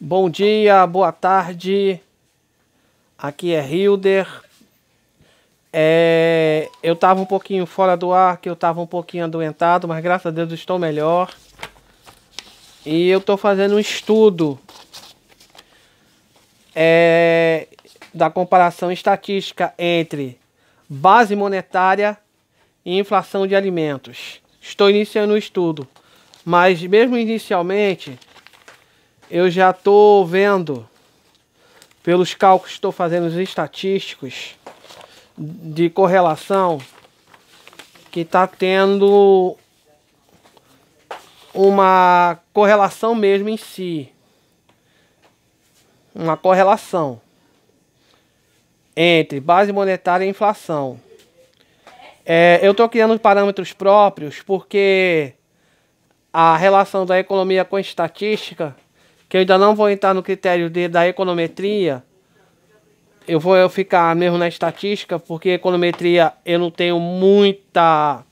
Bom dia, boa tarde. Aqui é Hilder. É, eu estava um pouquinho fora do ar, que eu estava um pouquinho adoentado, mas graças a Deus estou melhor. E eu estou fazendo um estudo é, da comparação estatística entre base monetária e inflação de alimentos. Estou iniciando o estudo, mas mesmo inicialmente eu já estou vendo, pelos cálculos que estou fazendo os estatísticos de correlação, que está tendo uma correlação mesmo em si. Uma correlação entre base monetária e inflação. É, eu estou criando parâmetros próprios porque a relação da economia com estatística que eu ainda não vou entrar no critério de, da econometria. Eu vou eu ficar mesmo na estatística, porque econometria eu não tenho muita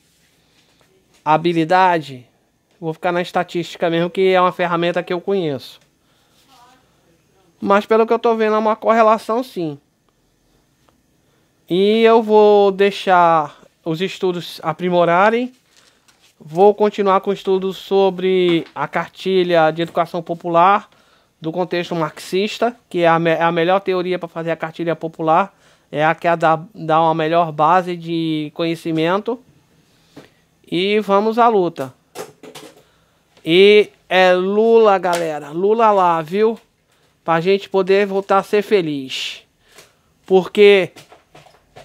habilidade. Vou ficar na estatística mesmo, que é uma ferramenta que eu conheço. Mas pelo que eu estou vendo, é uma correlação sim. E eu vou deixar os estudos aprimorarem. Vou continuar com o estudo sobre a cartilha de educação popular do contexto marxista, que é a, me é a melhor teoria para fazer a cartilha popular, é a que é dá, dá uma melhor base de conhecimento. E vamos à luta. E é Lula, galera. Lula lá, viu? Pra gente poder voltar a ser feliz. Porque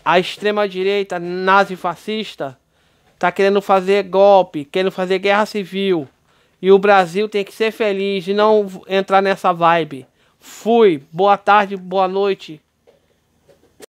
a extrema-direita nazi-fascista tá querendo fazer golpe, querendo fazer guerra civil. E o Brasil tem que ser feliz e não entrar nessa vibe. Fui, boa tarde, boa noite.